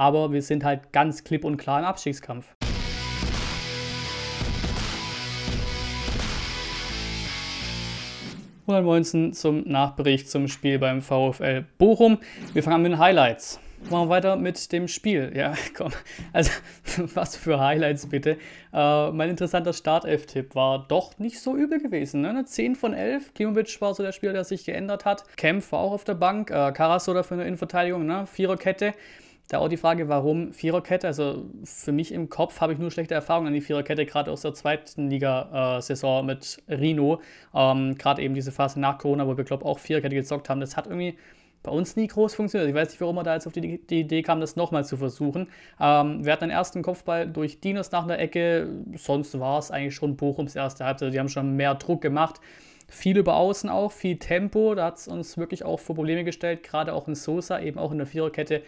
aber wir sind halt ganz klipp und klar im Abstiegskampf. Moin Moinsen zum Nachbericht zum Spiel beim VfL Bochum. Wir fangen an mit den Highlights. Machen wir weiter mit dem Spiel. Ja, komm. Also, was für Highlights bitte. Äh, mein interessanter Startelf-Tipp war doch nicht so übel gewesen. Ne? 10 von 11. Klimovic war so der Spieler, der sich geändert hat. Kempf war auch auf der Bank. Äh, Karas oder für eine Innenverteidigung. Ne? Viererkette. Kette da auch die Frage, warum Viererkette? Also für mich im Kopf habe ich nur schlechte Erfahrungen an die Viererkette, gerade aus der zweiten Liga-Saison mit Rino. Ähm, gerade eben diese Phase nach Corona, wo wir, glaube ich, auch Viererkette gezockt haben. Das hat irgendwie bei uns nie groß funktioniert. Ich weiß nicht, warum er da jetzt auf die, die Idee kam, das nochmal zu versuchen. Ähm, wir hatten den ersten Kopfball durch Dinos nach einer Ecke. Sonst war es eigentlich schon Bochums erste Halbzeit. Also die haben schon mehr Druck gemacht viel über Außen auch, viel Tempo. Da hat es uns wirklich auch vor Probleme gestellt, gerade auch in Sosa, eben auch in der Viererkette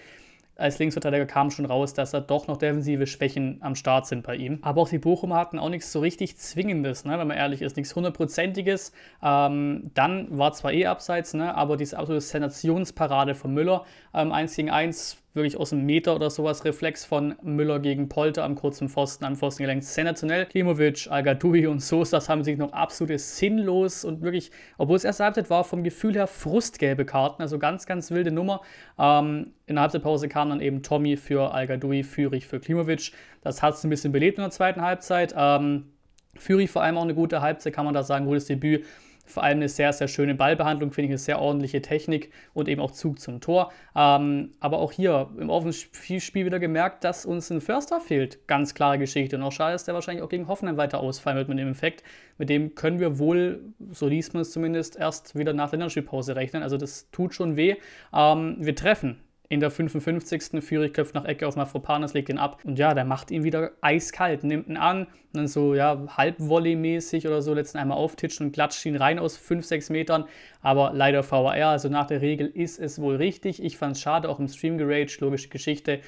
als Linksverteidiger kam schon raus, dass da doch noch defensive Schwächen am Start sind bei ihm. Aber auch die Bochumer hatten auch nichts so richtig Zwingendes, ne, wenn man ehrlich ist, nichts hundertprozentiges. Ähm, dann war zwar eh abseits, ne, aber diese absolute Sensationsparade von Müller, ähm, 1 gegen 1, wirklich aus dem Meter oder sowas Reflex von Müller gegen Polter am kurzen Pfosten, am Pfostengelenk. Sensationell. Klimovic, Algadoui und Soos, das haben sich noch absolut sinnlos und wirklich, obwohl es erste Halbzeit war, vom Gefühl her frustgelbe Karten, also ganz, ganz wilde Nummer. Ähm, in der Halbzeitpause kam dann eben Tommy für Algadoui, Fürich für Klimovic. Das hat es ein bisschen belebt in der zweiten Halbzeit. Ähm, Fürich vor allem auch eine gute Halbzeit, kann man da sagen, gutes Debüt. Vor allem eine sehr, sehr schöne Ballbehandlung, finde ich, eine sehr ordentliche Technik und eben auch Zug zum Tor. Ähm, aber auch hier im Offenspiel wieder gemerkt, dass uns ein Förster fehlt. Ganz klare Geschichte. Und auch schade, dass der wahrscheinlich auch gegen Hoffenheim weiter ausfallen wird mit dem Effekt. Mit dem können wir wohl, so liest man es zumindest, erst wieder nach Länderspielpause rechnen. Also das tut schon weh. Ähm, wir treffen in der 55. Führig köpft nach Ecke auf Mafropanos, legt ihn ab. Und ja, der macht ihn wieder eiskalt, nimmt ihn an. Und dann so, ja, halbvolley-mäßig oder so, letzten einmal auftitschen und klatscht ihn rein aus 5, 6 Metern. Aber leider VR, also nach der Regel ist es wohl richtig. Ich fand es schade, auch im Stream geraged, logische Geschichte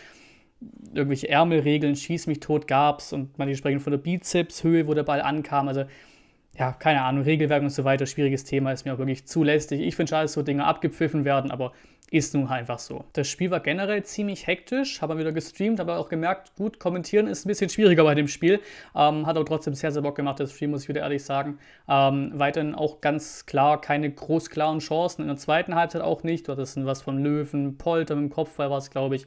irgendwelche Ärmelregeln, Schieß mich tot gab's und manche sprechen von der Bizepshöhe, wo der Ball ankam. Also ja, keine Ahnung, Regelwerk und so weiter, schwieriges Thema, ist mir auch wirklich zu lästig. Ich finde schade, dass so Dinge abgepfiffen werden, aber ist nun einfach so. Das Spiel war generell ziemlich hektisch, habe wieder gestreamt, habe auch gemerkt, gut, kommentieren ist ein bisschen schwieriger bei dem Spiel. Ähm, hat aber trotzdem sehr, sehr Bock gemacht, das Spiel, muss ich wieder ehrlich sagen. Ähm, weiterhin auch ganz klar keine groß klaren Chancen. In der zweiten Halbzeit auch nicht. Du hattest was von Löwen, Polter im Kopfball war es, glaube ich.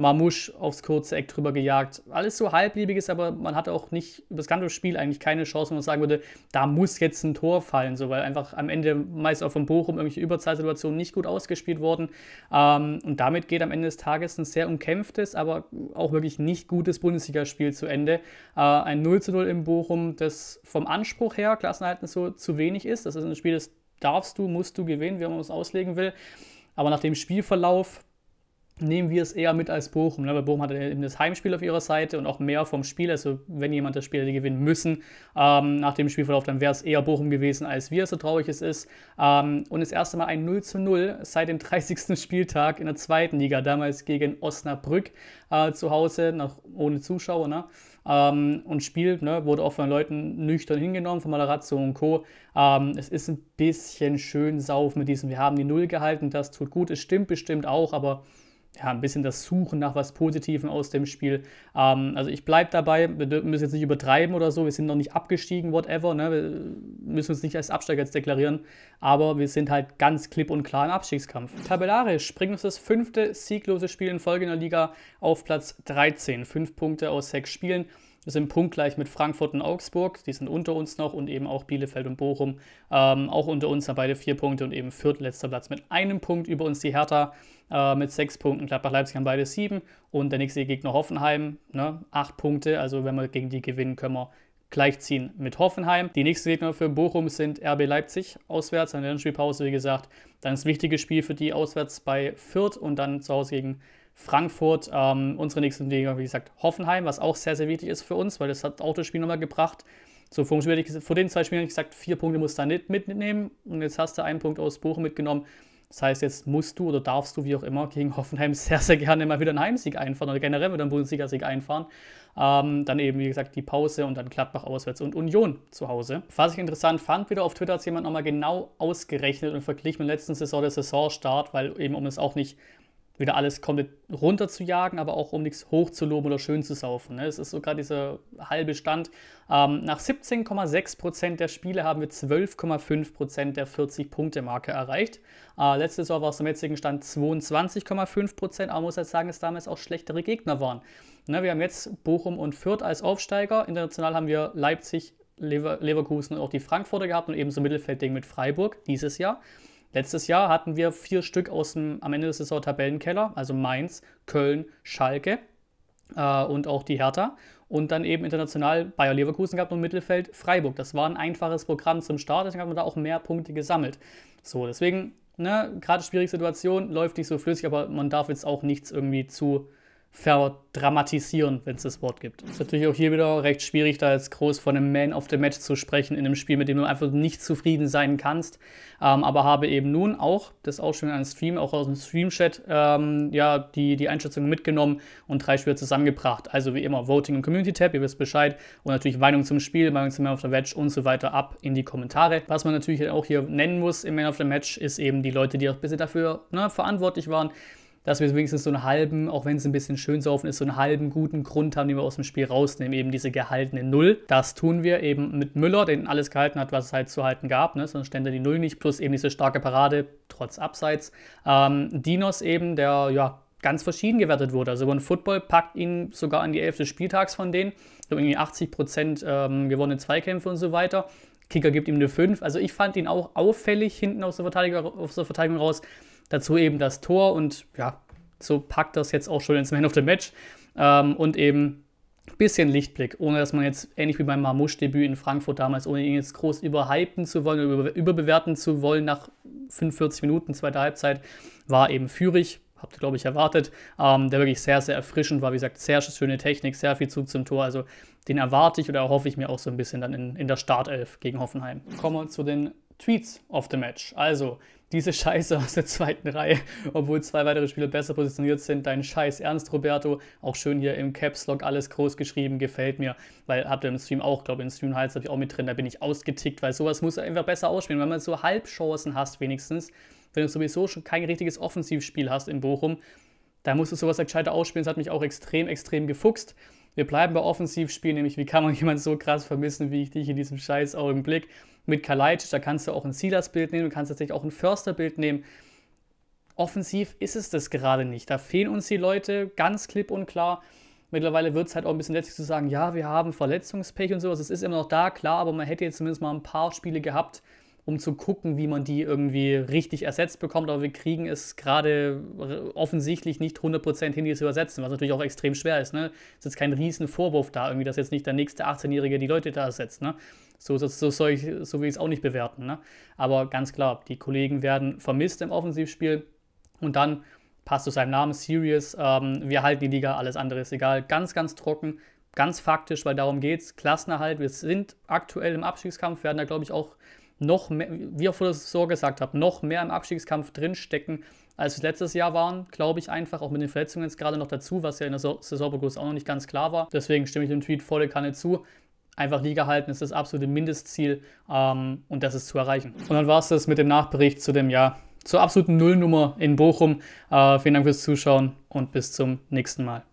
Marmouche aufs kurze Eck drüber gejagt. Alles so halbliebiges, aber man hatte auch nicht über das ganze Spiel eigentlich keine Chance, wenn man sagen würde, da muss jetzt ein Tor fallen, so, weil einfach am Ende meist auch von Bochum irgendwelche Überzahlsituationen nicht gut ausgespielt wurden. Ähm, und damit geht am Ende des Tages ein sehr umkämpftes, aber auch wirklich nicht gutes Bundesligaspiel zu Ende. Äh, ein 0 zu 0 im Bochum, das vom Anspruch her, Klassenhalten so zu wenig ist. Das ist ein Spiel, das darfst du, musst du gewinnen, wie man es auslegen will. Aber nach dem Spielverlauf nehmen wir es eher mit als Bochum. Ne? Weil Bochum hatte eben das Heimspiel auf ihrer Seite und auch mehr vom Spiel. Also wenn jemand das Spiel hätte gewinnen müssen ähm, nach dem Spielverlauf, dann wäre es eher Bochum gewesen als wir, so traurig es ist. Ähm, und das erste Mal ein 0 zu 0 seit dem 30. Spieltag in der zweiten Liga, damals gegen Osnabrück äh, zu Hause, noch ohne Zuschauer. Ne? Ähm, und spielt, ne, wurde auch von Leuten nüchtern hingenommen, von Malarazzo und Co. Ähm, es ist ein bisschen schön sauf mit diesem, wir haben die Null gehalten, das tut gut, es stimmt bestimmt auch, aber ja, ein bisschen das Suchen nach was Positiven aus dem Spiel. Ähm, also ich bleibe dabei, wir müssen jetzt nicht übertreiben oder so, wir sind noch nicht abgestiegen, whatever, ne? wir müssen uns nicht als Absteiger jetzt deklarieren, aber wir sind halt ganz klipp und klar im Abstiegskampf. Tabellarisch bringt uns das fünfte sieglose Spiel in Folge in der Liga auf Platz 13, fünf Punkte aus sechs Spielen. Wir sind punktgleich mit Frankfurt und Augsburg, die sind unter uns noch und eben auch Bielefeld und Bochum. Ähm, auch unter uns haben beide vier Punkte und eben Fürth letzter Platz mit einem Punkt über uns die Hertha äh, mit sechs Punkten. Gladbach-Leipzig haben beide sieben und der nächste Gegner Hoffenheim, ne, acht Punkte. Also wenn wir gegen die gewinnen, können wir gleichziehen mit Hoffenheim. Die nächsten Gegner für Bochum sind RB Leipzig auswärts, an der Spielpause, wie gesagt. Dann das wichtige Spiel für die auswärts bei Fürth und dann zu Hause gegen Frankfurt, ähm, unsere nächsten Gegner, wie gesagt, Hoffenheim, was auch sehr, sehr wichtig ist für uns, weil das hat auch das Spiel nochmal gebracht. So, vor, den zwei Spielen habe ich gesagt, vier Punkte musst du da nicht mitnehmen. Und jetzt hast du einen Punkt aus Bochum mitgenommen. Das heißt, jetzt musst du oder darfst du, wie auch immer, gegen Hoffenheim sehr, sehr gerne mal wieder einen Heimsieg einfahren oder generell wieder einen Bundesliga-Sieg einfahren. Ähm, dann eben, wie gesagt, die Pause und dann Gladbach auswärts und Union zu Hause. Was ich interessant fand, wieder auf Twitter hat jemand nochmal genau ausgerechnet und verglichen mit der letzten Saison der Saisonstart, weil eben, um es auch nicht wieder alles komplett runter zu jagen, aber auch um nichts hochzuloben oder schön zu saufen. Ne? Es ist sogar dieser halbe Stand. Ähm, nach 17,6% der Spiele haben wir 12,5% der 40-Punkte-Marke erreicht. Äh, letzte Saison war es im jetzigen Stand 22,5%, aber muss halt sagen, dass damals auch schlechtere Gegner waren. Ne? Wir haben jetzt Bochum und Fürth als Aufsteiger. International haben wir Leipzig, Lever Leverkusen und auch die Frankfurter gehabt und eben so Mittelfeldding mit Freiburg dieses Jahr. Letztes Jahr hatten wir vier Stück aus dem am Ende des Saison Tabellenkeller, also Mainz, Köln, Schalke äh, und auch die Hertha. Und dann eben international Bayer Leverkusen gab und Mittelfeld Freiburg. Das war ein einfaches Programm zum Start, deswegen hat man da auch mehr Punkte gesammelt. So, deswegen, ne, gerade schwierige Situation, läuft nicht so flüssig, aber man darf jetzt auch nichts irgendwie zu verdramatisieren, wenn es das Wort gibt. Ist natürlich auch hier wieder recht schwierig, da jetzt groß von einem Man of the Match zu sprechen in einem Spiel, mit dem du einfach nicht zufrieden sein kannst. Ähm, aber habe eben nun auch, das auch schon in einem Stream, auch aus dem Stream-Chat, ähm, ja, die, die Einschätzung mitgenommen und drei Spiele zusammengebracht. Also wie immer, Voting im Community-Tab, ihr wisst Bescheid. Und natürlich Meinung zum Spiel, Meinung zum Man of the Match und so weiter ab in die Kommentare. Was man natürlich auch hier nennen muss im Man of the Match, ist eben die Leute, die auch ein bisschen dafür ne, verantwortlich waren, dass wir wenigstens so einen halben, auch wenn es ein bisschen schön saufen ist, so einen halben guten Grund haben, den wir aus dem Spiel rausnehmen, eben diese gehaltene Null. Das tun wir eben mit Müller, den alles gehalten hat, was es halt zu halten gab, ne? sonst stände die Null nicht, plus eben diese starke Parade, trotz Abseits. Ähm, Dinos eben, der ja ganz verschieden gewertet wurde. Also über den Football packt ihn sogar an die 11. Spieltags von denen, so irgendwie 80 ähm, gewonnene Zweikämpfe und so weiter. Kicker gibt ihm eine 5. Also ich fand ihn auch auffällig hinten aus der Verteidigung, aus der Verteidigung raus. Dazu eben das Tor und ja, so packt das jetzt auch schon ins Man of the Match ähm, und eben ein bisschen Lichtblick, ohne dass man jetzt ähnlich wie beim Marmouche-Debüt in Frankfurt damals, ohne ihn jetzt groß überhypen zu wollen, über, überbewerten zu wollen nach 45 Minuten, zweiter Halbzeit, war eben Führig, habt ihr glaube ich erwartet, ähm, der wirklich sehr, sehr erfrischend war. Wie gesagt, sehr schöne Technik, sehr viel Zug zum Tor. Also den erwarte ich oder erhoffe ich mir auch so ein bisschen dann in, in der Startelf gegen Hoffenheim. Kommen wir zu den Tweets of the Match. Also, diese Scheiße aus der zweiten Reihe, obwohl zwei weitere Spieler besser positioniert sind. Dein Scheiß ernst, Roberto. Auch schön hier im Caps Lock alles groß geschrieben, gefällt mir. Weil habt ihr im Stream auch, glaube ich, im Stream Highlights habe ich auch mit drin, da bin ich ausgetickt, weil sowas muss einfach besser ausspielen. Wenn man so Halbchancen hast, wenigstens, wenn du sowieso schon kein richtiges Offensivspiel hast in Bochum, da musst du sowas halt gescheiter ausspielen. Das hat mich auch extrem, extrem gefuchst. Wir bleiben bei Offensivspielen, nämlich wie kann man jemanden so krass vermissen, wie ich dich in diesem scheiß Augenblick. Mit Kalajdzic, da kannst du auch ein Silas-Bild nehmen, du kannst tatsächlich auch ein Förster-Bild nehmen. Offensiv ist es das gerade nicht. Da fehlen uns die Leute, ganz klipp und klar. Mittlerweile wird es halt auch ein bisschen letztlich zu sagen, ja, wir haben Verletzungspech und sowas. Es ist immer noch da, klar, aber man hätte jetzt zumindest mal ein paar Spiele gehabt, um zu gucken, wie man die irgendwie richtig ersetzt bekommt. Aber wir kriegen es gerade offensichtlich nicht 100% hin, die zu übersetzen, was natürlich auch extrem schwer ist. Ne? Es ist jetzt kein riesen Vorwurf da, irgendwie, dass jetzt nicht der nächste 18-Jährige die Leute da ersetzt. Ne? So, so, so, soll ich, so will ich es auch nicht bewerten. Ne? Aber ganz klar, die Kollegen werden vermisst im Offensivspiel. Und dann passt zu seinem Namen, Sirius. Ähm, wir halten die Liga, alles andere ist egal. Ganz, ganz trocken, ganz faktisch, weil darum geht es. Klassenerhalt, wir sind aktuell im Abstiegskampf, werden da, glaube ich, auch noch mehr, wie auch vor der Saison gesagt habe, noch mehr im Abstiegskampf drinstecken, als es letztes Jahr waren, glaube ich einfach, auch mit den Verletzungen jetzt gerade noch dazu, was ja in der Saisonbegrüß auch noch nicht ganz klar war. Deswegen stimme ich dem Tweet volle Kanne zu. Einfach Liga halten ist das absolute Mindestziel ähm, und das ist zu erreichen. Und dann war es das mit dem Nachbericht zu dem Jahr, zur absoluten Nullnummer in Bochum. Äh, vielen Dank fürs Zuschauen und bis zum nächsten Mal.